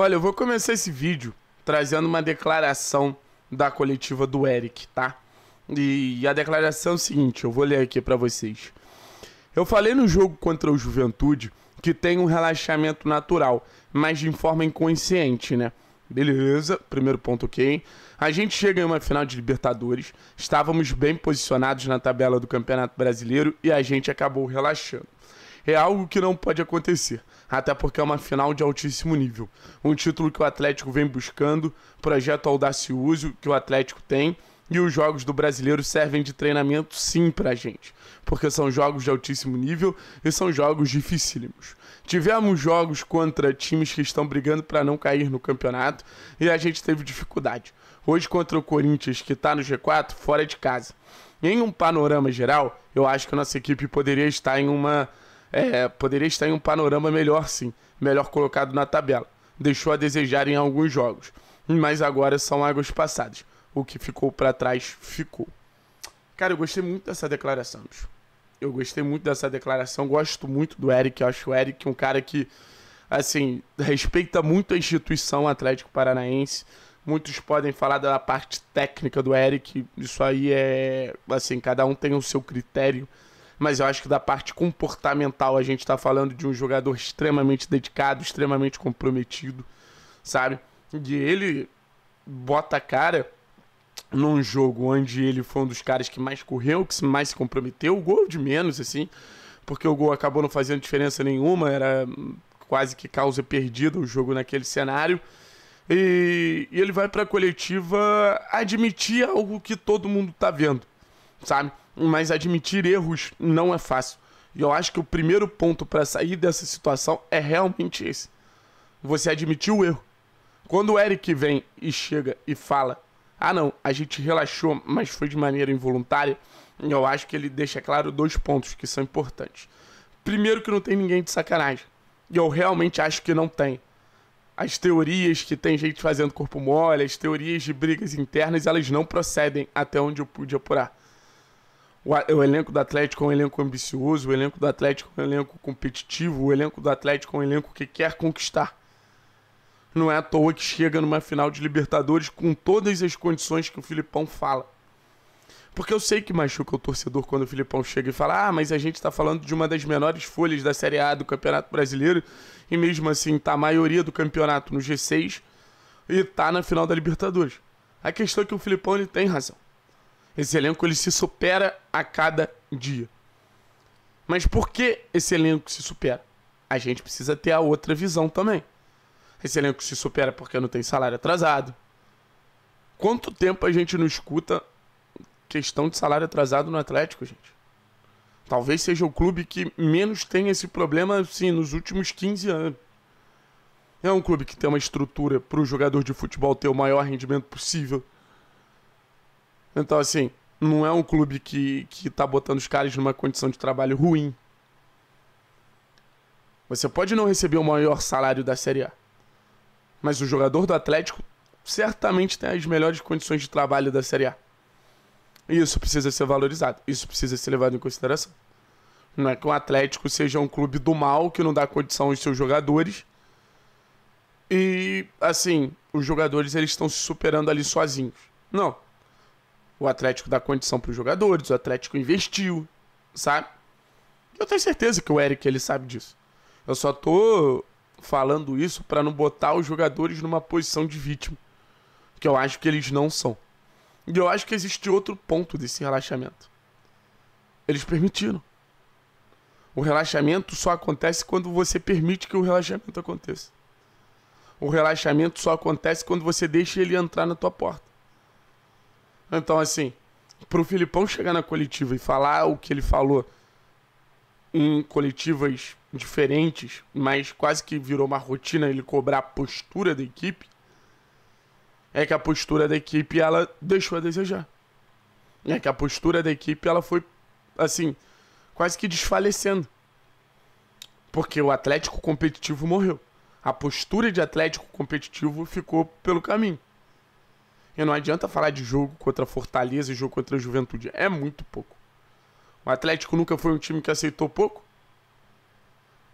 Olha, eu vou começar esse vídeo trazendo uma declaração da coletiva do Eric, tá? E a declaração é o seguinte, eu vou ler aqui para vocês. Eu falei no jogo contra o Juventude que tem um relaxamento natural, mas de forma inconsciente, né? Beleza, primeiro ponto ok. A gente chega em uma final de Libertadores, estávamos bem posicionados na tabela do Campeonato Brasileiro e a gente acabou relaxando é algo que não pode acontecer, até porque é uma final de altíssimo nível. Um título que o Atlético vem buscando, projeto audacioso que o Atlético tem, e os jogos do brasileiro servem de treinamento sim pra gente, porque são jogos de altíssimo nível e são jogos dificílimos. Tivemos jogos contra times que estão brigando para não cair no campeonato e a gente teve dificuldade. Hoje contra o Corinthians, que tá no G4, fora de casa. Em um panorama geral, eu acho que a nossa equipe poderia estar em uma é, poderia estar em um panorama melhor, sim, melhor colocado na tabela. Deixou a desejar em alguns jogos, mas agora são águas passadas. O que ficou para trás ficou. Cara, eu gostei muito dessa declaração, bicho. Eu gostei muito dessa declaração, gosto muito do Eric, eu acho o Eric um cara que, assim, respeita muito a instituição Atlético Paranaense. Muitos podem falar da parte técnica do Eric, isso aí é, assim, cada um tem o seu critério mas eu acho que da parte comportamental a gente está falando de um jogador extremamente dedicado, extremamente comprometido, sabe? E ele bota a cara num jogo onde ele foi um dos caras que mais correu, que mais se comprometeu, o gol de menos, assim, porque o gol acabou não fazendo diferença nenhuma, era quase que causa perdida o jogo naquele cenário. E, e ele vai para a coletiva admitir algo que todo mundo tá vendo, sabe? mas admitir erros não é fácil. E eu acho que o primeiro ponto para sair dessa situação é realmente esse. Você admitir o erro. Quando o Eric vem e chega e fala: "Ah, não, a gente relaxou, mas foi de maneira involuntária", eu acho que ele deixa claro dois pontos que são importantes. Primeiro que não tem ninguém de sacanagem. E eu realmente acho que não tem. As teorias que tem gente fazendo corpo mole, as teorias de brigas internas, elas não procedem até onde eu pude apurar o, o, elenco do Atlético é um elenco ambicioso, o elenco do Atlético é um elenco competitivo, o elenco do Atlético é um elenco que quer conquistar. Não é à toa que chega numa final de Libertadores com todas as condições que o Filipão fala. Porque eu sei que machuca o torcedor quando o Filipão chega e fala: Ah, mas a gente está falando de uma das menores folhas da Série A do Campeonato Brasileiro, e mesmo assim tá a maioria do campeonato no G6 e tá na final da Libertadores. A questão é que o Filipão ele tem razão. Esse elenco ele se supera a cada dia. Mas por que esse elenco se supera? A gente precisa ter a outra visão também. Esse elenco se supera porque não tem salário atrasado. Quanto tempo a gente não escuta questão de salário atrasado no Atlético, gente? Talvez seja o clube que menos tem esse problema, assim, nos últimos 15 anos. É um clube que tem uma estrutura para o jogador de futebol ter o maior rendimento possível então, assim, não é um clube que, que tá botando os caras numa condição de trabalho ruim. Você pode não receber o maior salário da Série A. Mas o jogador do Atlético certamente tem as melhores condições de trabalho da Série A. E isso precisa ser valorizado. Isso precisa ser levado em consideração. Não é que o Atlético seja um clube do mal que não dá condição aos seus jogadores. E, assim, os jogadores eles estão se superando ali sozinhos. Não. O Atlético dá condição para os jogadores, o Atlético investiu, sabe? Eu tenho certeza que o Eric ele sabe disso. Eu só tô falando isso para não botar os jogadores numa posição de vítima, que eu acho que eles não são. E eu acho que existe outro ponto desse relaxamento. Eles permitiram. O relaxamento só acontece quando você permite que o relaxamento aconteça. O relaxamento só acontece quando você deixa ele entrar na tua porta. Então, assim, pro Filipão chegar na coletiva e falar o que ele falou em coletivas diferentes, mas quase que virou uma rotina ele cobrar a postura da equipe, é que a postura da equipe ela deixou a desejar. É que a postura da equipe ela foi assim, quase que desfalecendo. Porque o Atlético competitivo morreu. A postura de Atlético competitivo ficou pelo caminho. E não adianta falar de jogo contra Fortaleza e jogo contra a Juventude. É muito pouco. O Atlético nunca foi um time que aceitou pouco.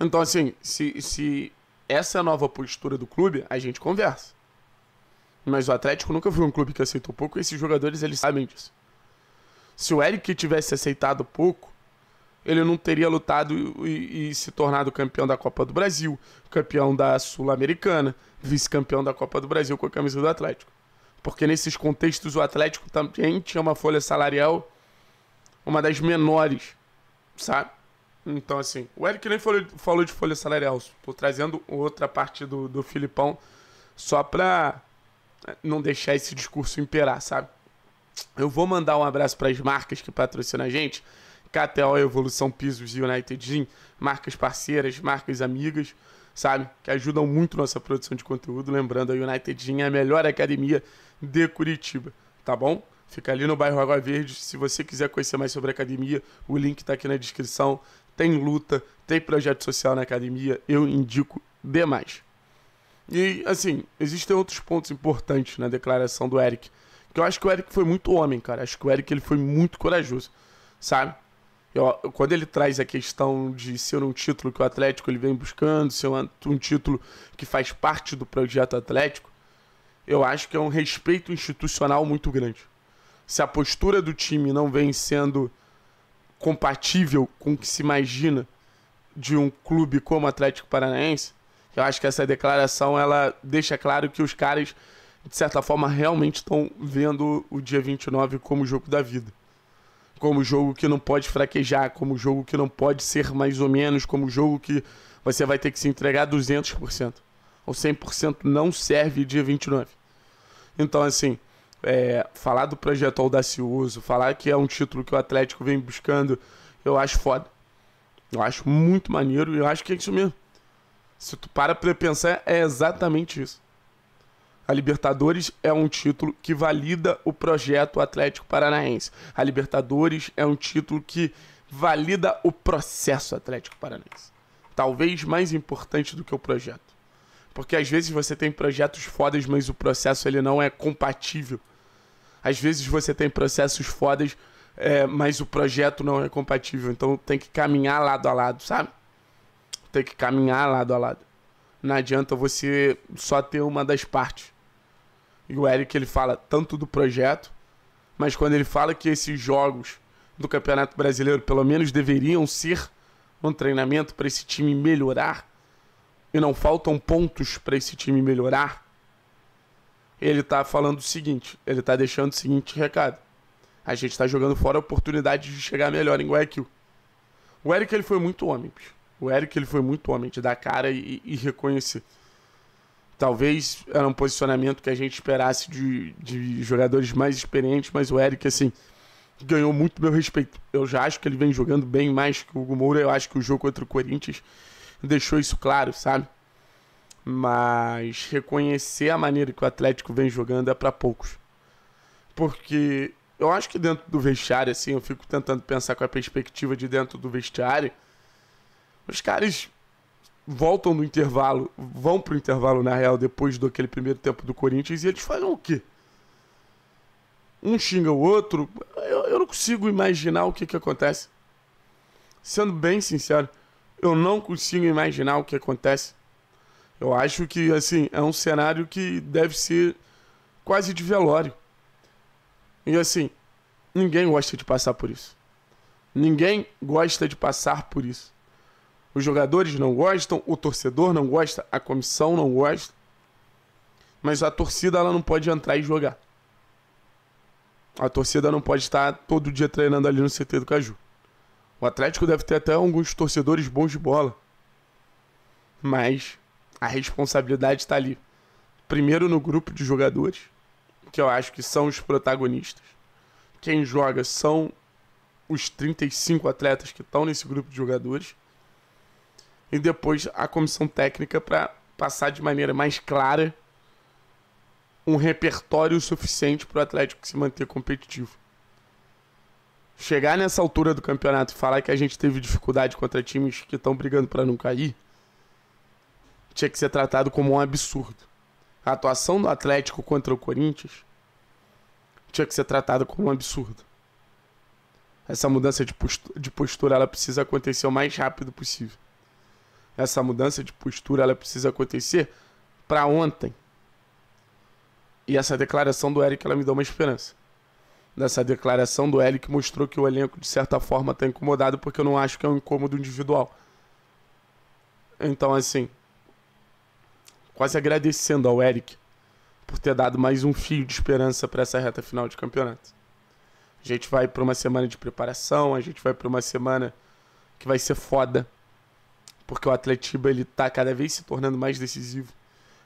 Então, assim, se, se essa é a nova postura do clube, a gente conversa. Mas o Atlético nunca foi um clube que aceitou pouco e esses jogadores, eles sabem disso. Se o Eric tivesse aceitado pouco, ele não teria lutado e, e se tornado campeão da Copa do Brasil, campeão da Sul-Americana, vice-campeão da Copa do Brasil com a camisa do Atlético porque nesses contextos o Atlético também tinha uma folha salarial uma das menores, sabe? Então, assim, o Eric nem falou, falou de folha salarial, tô trazendo outra parte do, do Filipão só pra eh, não deixar esse discurso imperar, sabe? Eu vou mandar um abraço para as marcas que patrocinam a gente, KTO Evolução Pisos e United Gym, marcas parceiras, marcas amigas sabe? Que ajudam muito nossa produção de conteúdo. Lembrando, a United Gym é a melhor academia de Curitiba, tá bom? Fica ali no bairro Água Verde. Se você quiser conhecer mais sobre a academia, o link está aqui na descrição. Tem luta, tem projeto social na academia, eu indico demais. E, assim, existem outros pontos importantes na declaração do Eric. Que eu acho que o Eric foi muito homem, cara. Acho que o Eric ele foi muito corajoso, sabe? Eu, quando ele traz a questão de ser um título que o Atlético ele vem buscando, ser um, um título que faz parte do projeto Atlético, eu acho que é um respeito institucional muito grande. Se a postura do time não vem sendo compatível com o que se imagina de um clube como o Atlético Paranaense, eu acho que essa declaração ela deixa claro que os caras, de certa forma, realmente estão vendo o dia 29 como jogo da vida como jogo que não pode fraquejar, como jogo que não pode ser mais ou menos, como jogo que você vai ter que se entregar 200%. Ou 100% não serve dia 29. Então, assim, é, falar do projeto audacioso, falar que é um título que o Atlético vem buscando, eu acho foda. Eu acho muito maneiro e eu acho que é isso mesmo. Se tu para pra pensar, é exatamente isso. A Libertadores é um título que valida o projeto Atlético Paranaense. A Libertadores é um título que valida o processo Atlético Paranaense. Talvez mais importante do que o projeto. Porque às vezes você tem projetos fodas, mas o processo ele não é compatível. Às vezes você tem processos fodas, é, mas o projeto não é compatível. Então tem que caminhar lado a lado, sabe? Tem que caminhar lado a lado. Não adianta você só ter uma das partes. E o Eric ele fala tanto do projeto, mas quando ele fala que esses jogos do Campeonato Brasileiro pelo menos deveriam ser um treinamento para esse time melhorar e não faltam pontos para esse time melhorar, ele está falando o seguinte, ele está deixando o seguinte recado. A gente está jogando fora a oportunidade de chegar melhor em Guayaquil. O Eric ele foi muito homem, bicho. O Eric ele foi muito homem de dar cara e, e reconhecer talvez era um posicionamento que a gente esperasse de, de jogadores mais experientes, mas o Eric, assim, ganhou muito meu respeito. Eu já acho que ele vem jogando bem mais que o Moura. Eu acho que o jogo contra o Corinthians deixou isso claro, sabe? Mas reconhecer a maneira que o Atlético vem jogando é para poucos. Porque eu acho que dentro do vestiário, assim, eu fico tentando pensar com a perspectiva de dentro do vestiário. Os caras voltam no intervalo, vão pro intervalo, na real, depois daquele primeiro tempo do Corinthians, e eles falam o quê? Um xinga o outro. Eu, eu não consigo imaginar o que, que acontece. Sendo bem sincero, eu não consigo imaginar o que acontece. Eu acho que, assim, é um cenário que deve ser quase de velório. E, assim, ninguém gosta de passar por isso. Ninguém gosta de passar por isso. Os jogadores não gostam, o torcedor não gosta, a comissão não gosta. Mas a torcida ela não pode entrar e jogar. A torcida não pode estar todo dia treinando ali no CT do Caju. O Atlético deve ter até alguns torcedores bons de bola. Mas a responsabilidade está ali. Primeiro no grupo de jogadores, que eu acho que são os protagonistas. Quem joga são os 35 atletas que estão nesse grupo de jogadores e depois a comissão técnica para passar de maneira mais clara um repertório suficiente para o Atlético se manter competitivo. Chegar nessa altura do campeonato e falar que a gente teve dificuldade contra times que estão brigando para não cair tinha que ser tratado como um absurdo. A atuação do Atlético contra o Corinthians tinha que ser tratada como um absurdo. Essa mudança de postura, ela precisa acontecer o mais rápido possível essa mudança de postura ela precisa acontecer para ontem. E essa declaração do Eric ela me deu uma esperança. Nessa declaração do Eric mostrou que o elenco de certa forma está incomodado porque eu não acho que é um incômodo individual. Então assim, quase agradecendo ao Eric por ter dado mais um fio de esperança para essa reta final de campeonato. A gente vai para uma semana de preparação, a gente vai para uma semana que vai ser foda porque o Atletiba ele tá cada vez se tornando mais decisivo.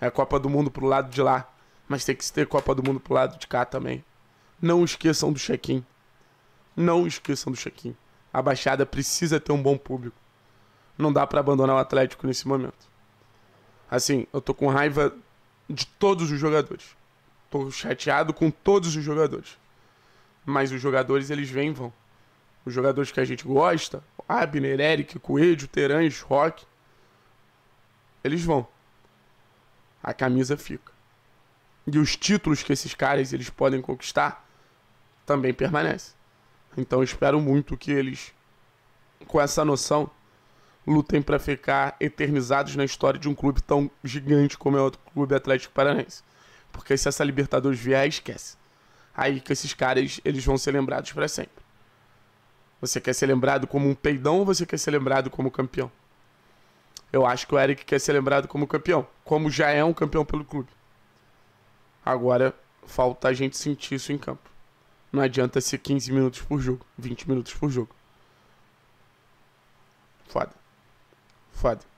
É a Copa do Mundo pro lado de lá, mas tem que ter Copa do Mundo pro lado de cá também. Não esqueçam do check-in. Não esqueçam do check-in. A Baixada precisa ter um bom público. Não dá para abandonar o Atlético nesse momento. Assim, eu tô com raiva de todos os jogadores. Tô chateado com todos os jogadores. Mas os jogadores, eles vêm e vão. Os jogadores que a gente gosta, Abner, Eric, Coelho, Terãs, Rock. Eles vão. A camisa fica. E os títulos que esses caras eles podem conquistar também permanecem. Então espero muito que eles, com essa noção, lutem para ficar eternizados na história de um clube tão gigante como é o Clube Atlético Paranaense. Porque se essa Libertadores vier, esquece. Aí que esses caras eles vão ser lembrados para sempre. Você quer ser lembrado como um peidão ou você quer ser lembrado como campeão? Eu acho que o Eric quer ser lembrado como campeão, como já é um campeão pelo clube. Agora falta a gente sentir isso em campo. Não adianta ser 15 minutos por jogo, 20 minutos por jogo. Foda. Foda.